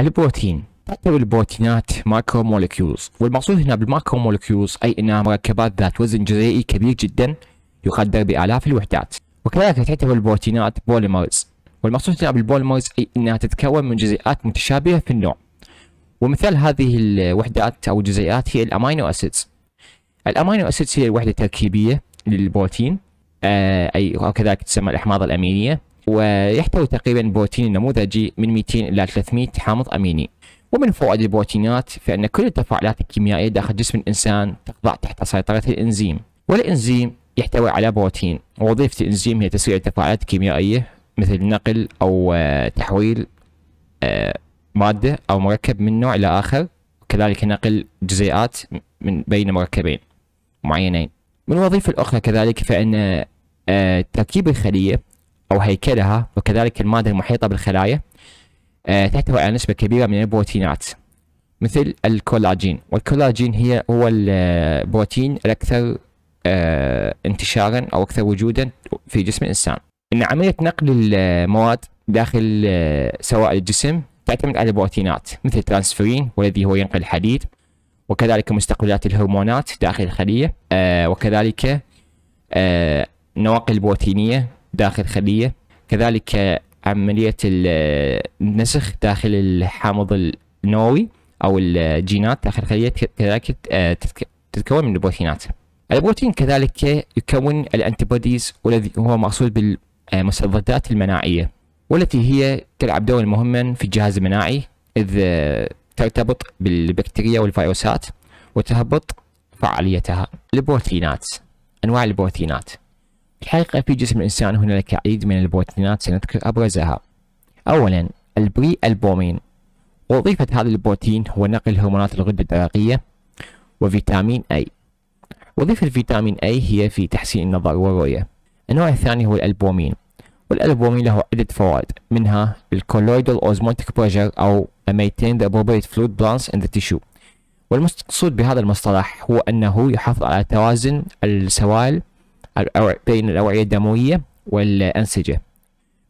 البروتين تحتوي طيب البروتينات ماكرو مولكيولز والمقصود هنا بالماكرو مولكيولز أي أنها مركبات ذات وزن جزيئي كبير جدا يقدر بآلاف الوحدات وكذلك تحتوي البروتينات بوليمرز والمقصود هنا بالبوليمرز أي أنها تتكون من جزيئات متشابهة في النوع ومثال هذه الوحدات أو الجزيئات هي الأمينو أسيدز الأمينو أسيدز هي الوحدة التركيبية للبروتين آه، أي وكذلك تسمى الأحماض الأمينية ويحتوي تقريبا بروتين نموذجي من 200 إلى 300 حامض أميني ومن فوائد البروتينات فإن كل التفاعلات الكيميائية داخل جسم الإنسان تخضع تحت سيطرة الإنزيم والإنزيم يحتوي على بروتين ووظيفة الإنزيم هي تسريع التفاعلات الكيميائية مثل نقل أو آه، تحويل آه، مادة أو مركب من نوع إلى آخر وكذلك نقل جزيئات من بين مركبين معينين من الوظيفة الأخرى كذلك فإن آه، تركيب الخلية أو هيكلها وكذلك المادة المحيطة بالخلايا آه، تحتوي على نسبة كبيرة من البروتينات مثل الكولاجين والكولاجين هي هو البروتين آه، الأكثر آه، انتشارا أو أكثر وجودا في جسم الإنسان إن عملية نقل المواد داخل سوائل الجسم تعتمد على البروتينات مثل الترانسفيرين والذي هو ينقل الحديد وكذلك مستقبلات الهرمونات داخل الخلية وكذلك النواقل البروتينية داخل خلية كذلك عملية النسخ داخل الحامض النووي أو الجينات داخل الخلية كذلك آه، تتكون من البروتينات البروتين كذلك يكون الانتيبوديز والذي هو مقصود بالمستضدات المناعية والتي هي تلعب دور مهما في الجهاز المناعي إذ ترتبط بالبكتيريا والفيروسات وتهبط فعاليتها البروتينات أنواع البروتينات الحقيقة في جسم الإنسان هنالك العديد من البروتينات سنذكر أبرزها أولا البري ألبومين وظيفة هذا البروتين هو نقل هرمونات الغدة الدرقية وفيتامين أي وظيفة الفيتامين أي هي في تحسين النظر والرؤية النوع الثاني هو الألبومين والألبومين له عدة فوائد منها الكولويدال أوزمونتيك pressure أو maintain the appropriate fluid balance in the tissue والمقصود بهذا المصطلح هو أنه يحافظ على توازن السوائل بين الأوعية الدموية والأنسجة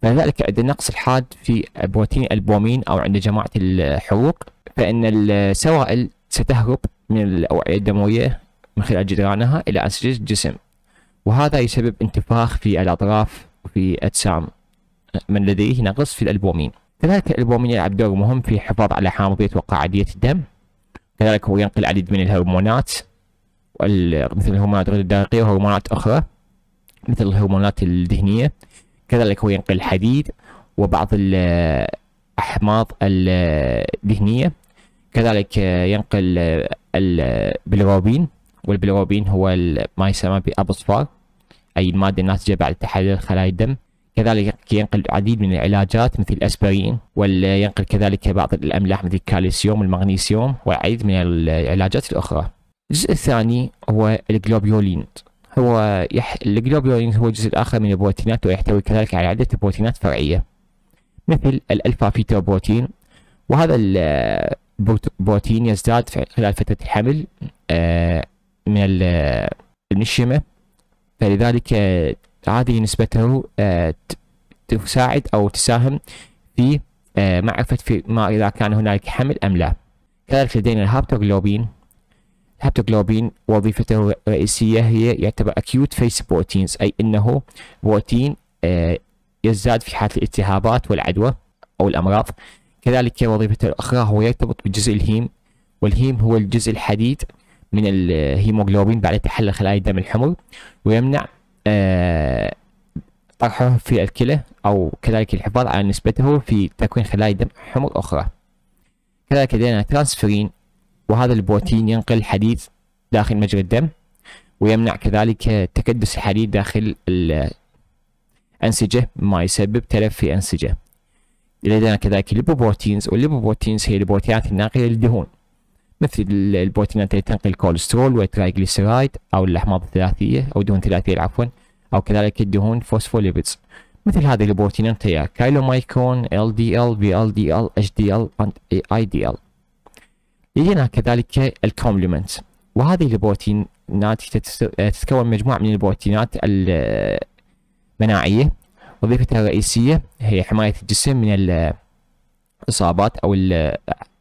فذلك عند النقص الحاد في بروتين البومين أو عند جماعة الحروق فإن السوائل ستهرب من الأوعية الدموية من خلال جدرانها إلى أنسجة الجسم وهذا يسبب انتفاخ في الأطراف وفي أجسام من لديه نقص في الألبومين كذلك الألبومين يلعب دور مهم في الحفاظ على حامضية وقاعدية الدم كذلك هو ينقل العديد من الهرمونات مثل الهرمونات غير الدرقية وهرمونات أخرى مثل الهرمونات الدهنية كذلك هو ينقل الحديد وبعض الأحماض الدهنية كذلك ينقل البلوروبين والبلوروبين هو ما يسمى بأبوصفار أي المادة الناتجة بعد تحرير خلايا الدم كذلك ينقل العديد من العلاجات مثل الأسبرين وينقل كذلك بعض الأملاح مثل الكالسيوم والمغنيسيوم والعديد من العلاجات الأخرى الجزء الثاني هو الجلوبيولين هو يح... الجلوبولين هو جزء آخر من البروتينات ويحتوي كذلك على عدة بروتينات فرعية مثل الألفا بروتين وهذا البروتين يزداد خلال فترة الحمل آه، من النشمه فلذلك آه، هذه نسبته آه، تساعد أو تساهم في معرفة في ما إذا كان هنالك حمل أم لا كذلك لدينا الهابتوغلوبين هيبتوجلوبين وظيفته الرئيسية هي يعتبر اكيوت فيس بروتينز أي أنه بروتين آه، يزداد في حالة الالتهابات والعدوى أو الأمراض كذلك وظيفته الأخرى هو يرتبط بجزء الهيم والهيم هو الجزء الحديد من الهيموجلوبين بعد تحلل خلايا الدم الحمر ويمنع آه، طرحه في الكلى أو كذلك الحفاظ على نسبته في تكوين خلايا دم حمر أخرى كذلك لدينا ترانسفيرين وهذا البروتين ينقل الحديد داخل مجرى الدم ويمنع كذلك تكدس الحديد داخل الأنسجة ما يسبب تلف في أنسجة لدينا كذلك الليبوبروتينز والليبوبروتينز هي البروتينات الناقلة للدهون مثل البروتينات التي تنقل الكوليسترول والترايجليسرايد أو الأحماض الثلاثية أو دهون ثلاثية عفوا أو كذلك الدهون فوسفوليبيدز مثل هذه البروتينات هي كايلومايكون ال دي ال بي ال دي ال اتش دي ال اي دي ال يجينا كذلك الكومبلمنت وهذه البروتينات تتكون مجموعة من البروتينات المناعية وظيفتها الرئيسية هي حماية الجسم من الإصابات أو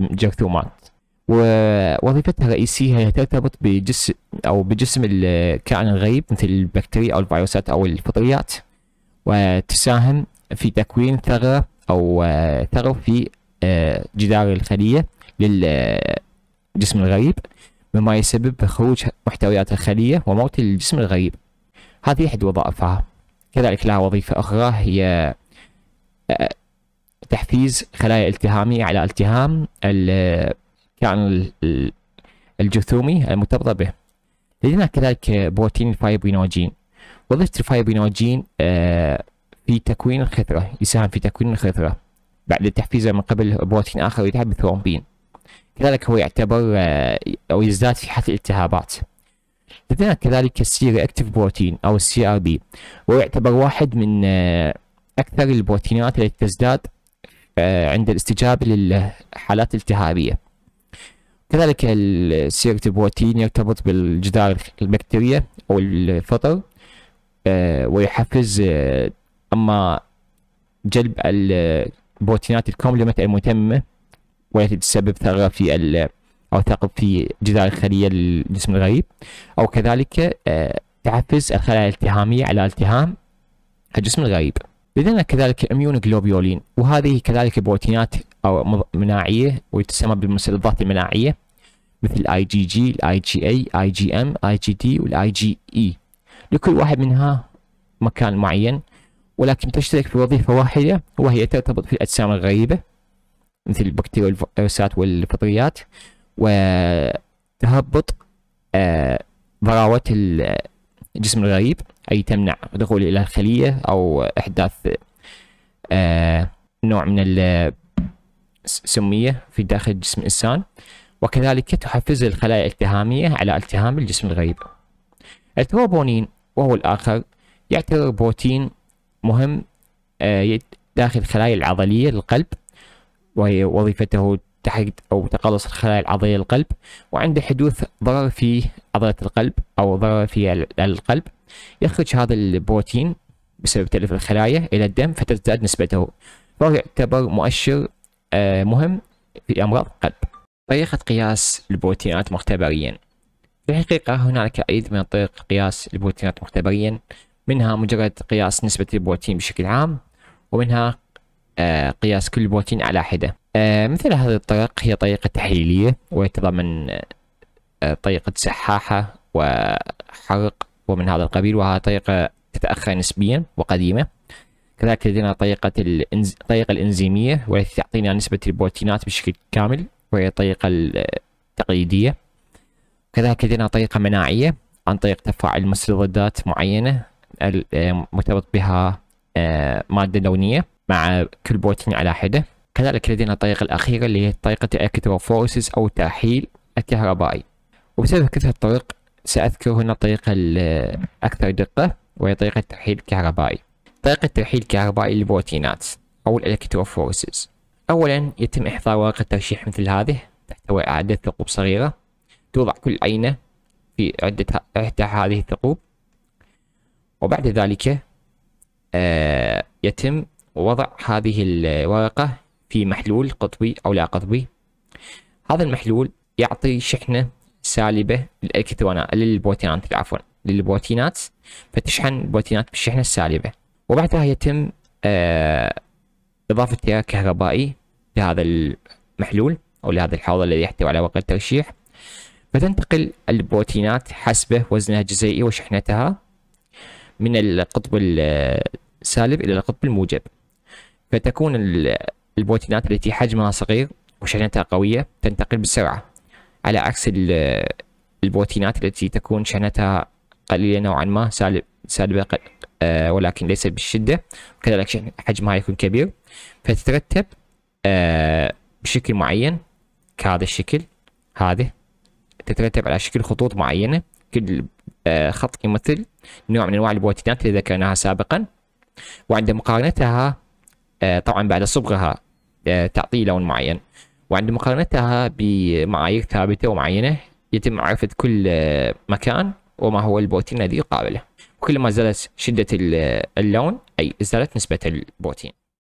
الجرثومات ووظيفتها الرئيسية هي ترتبط بجسم أو بجسم الكائن الغريب مثل البكتيريا أو الفيروسات أو الفطريات وتساهم في تكوين ثغرة أو ثغرة في آه، جدار الخلية للجسم آه، الغريب مما يسبب خروج محتويات الخلية وموت الجسم الغريب هذه أحد وظائفها كذلك لها وظيفة أخرى هي آه، تحفيز خلايا التهامية على التهام الكائن الجثومي المرتبطة به لدينا كذلك بروتين الفايبرينوجين وظيفة الفايبرينوجين في تكوين الخثرة يساهم في تكوين الخثرة بعد تحفيزه من قبل بروتين آخر يدعى بثرومبين كذلك هو يعتبر آه، أو يزداد في حالة الالتهابات لدينا كذلك السيري اكتف بروتين أو السي ار بي ويعتبر واحد من آه، أكثر البروتينات التي تزداد آه، عند الاستجابة للحالات الالتهابية كذلك سيرة بروتين يرتبط بالجدار البكتيريا أو الفطر ويحفز أما جلب بروتينات الكومبلمنت المتمة والتي تسبب ثغرة في ال أو ثقب في جدار الخلية للجسم الغريب أو كذلك آه، تحفز الخلايا الالتهامية على التهام الجسم الغريب لدينا كذلك اميون جلوبيولين وهذه كذلك بروتينات او مناعيه وتسمى بالمسلطات المناعيه مثل اي جي جي الاي جي اي اي جي ام اي جي دي والاي جي اي لكل واحد منها مكان معين ولكن تشترك في وظيفة واحدة وهي ترتبط في الأجسام الغريبة مثل البكتيريا والفيروسات والفطريات وتهبط آه، ضراوة الجسم الغريب أي تمنع دخول إلى الخلية أو إحداث آه، نوع من السمية في داخل جسم الإنسان وكذلك تحفز الخلايا الالتهامية على التهام الجسم الغريب الثروبونين وهو الآخر يعتبر بروتين مهم آه، داخل الخلايا العضلية للقلب وهي وظيفته أو تقلص الخلايا العضلية للقلب وعند حدوث ضرر في عضلة القلب أو ضرر في القلب يخرج هذا البروتين بسبب تلف الخلايا إلى الدم فتزداد نسبته فهو يعتبر مؤشر آه، مهم في أمراض القلب طريقة قياس البروتينات مختبريا في الحقيقة هناك العديد من طرق قياس البروتينات مختبريا منها مجرد قياس نسبة البروتين بشكل عام ومنها آه، قياس كل بروتين على حدة آه، مثل هذه الطرق هي طريقة تحليلية ويتضمن آه، طريقة سحاحة وحرق ومن هذا القبيل وهذه طريقة تتأخر نسبيا وقديمة كذلك لدينا طريقة الإنز... الطريقة الإنزيمية والتي تعطينا نسبة البروتينات بشكل كامل وهي الطريقة التقليدية كذلك لدينا طريقة مناعية عن طريق تفاعل مستضدات معينة آه، مرتبط بها آه، مادة لونية مع كل بروتين على حدة كذلك لدينا الطريقة الأخيرة اللي هي طريقة الأكتروفورسز أو الترحيل الكهربائي وبسبب كثرة الطرق سأذكر هنا الطريقة الأكثر آه، دقة وهي طريقة الترحيل الكهربائي طريقة الترحيل الكهربائي للبروتينات أو الإلكتروفورسز أولا يتم إحضار ورقة ترشيح مثل هذه تحتوي على عدة ثقوب صغيرة توضع كل عينة في عدة إحدى هذه الثقوب وبعد ذلك آه، يتم وضع هذه الورقة في محلول قطبي أو لا قطبي هذا المحلول يعطي شحنة سالبة للإلكترونات للبروتينات عفوا للبروتينات فتشحن البروتينات بالشحنة السالبة وبعدها يتم آه، إضافة تيار كهربائي لهذا المحلول أو لهذا الحوض الذي يحتوي على ورقة الترشيح فتنتقل البروتينات حسب وزنها الجزيئي وشحنتها من القطب السالب إلى القطب الموجب فتكون البروتينات التي حجمها صغير وشحنتها قوية تنتقل بسرعة على عكس البروتينات التي تكون شحنتها قليلة نوعا ما سالب سالبة آه، ولكن ليس بالشدة وكذلك حجمها يكون كبير فتترتب آه، بشكل معين كهذا الشكل هذه تترتب على شكل خطوط معينة كل آه، خط يمثل نوع من انواع البروتينات اللي ذكرناها سابقا وعند مقارنتها آه، طبعا بعد صبغها آه، تعطيه لون معين وعند مقارنتها بمعايير ثابته ومعينه يتم معرفه كل مكان وما هو البروتين الذي يقابله كلما زادت شده اللون اي زادت نسبه البروتين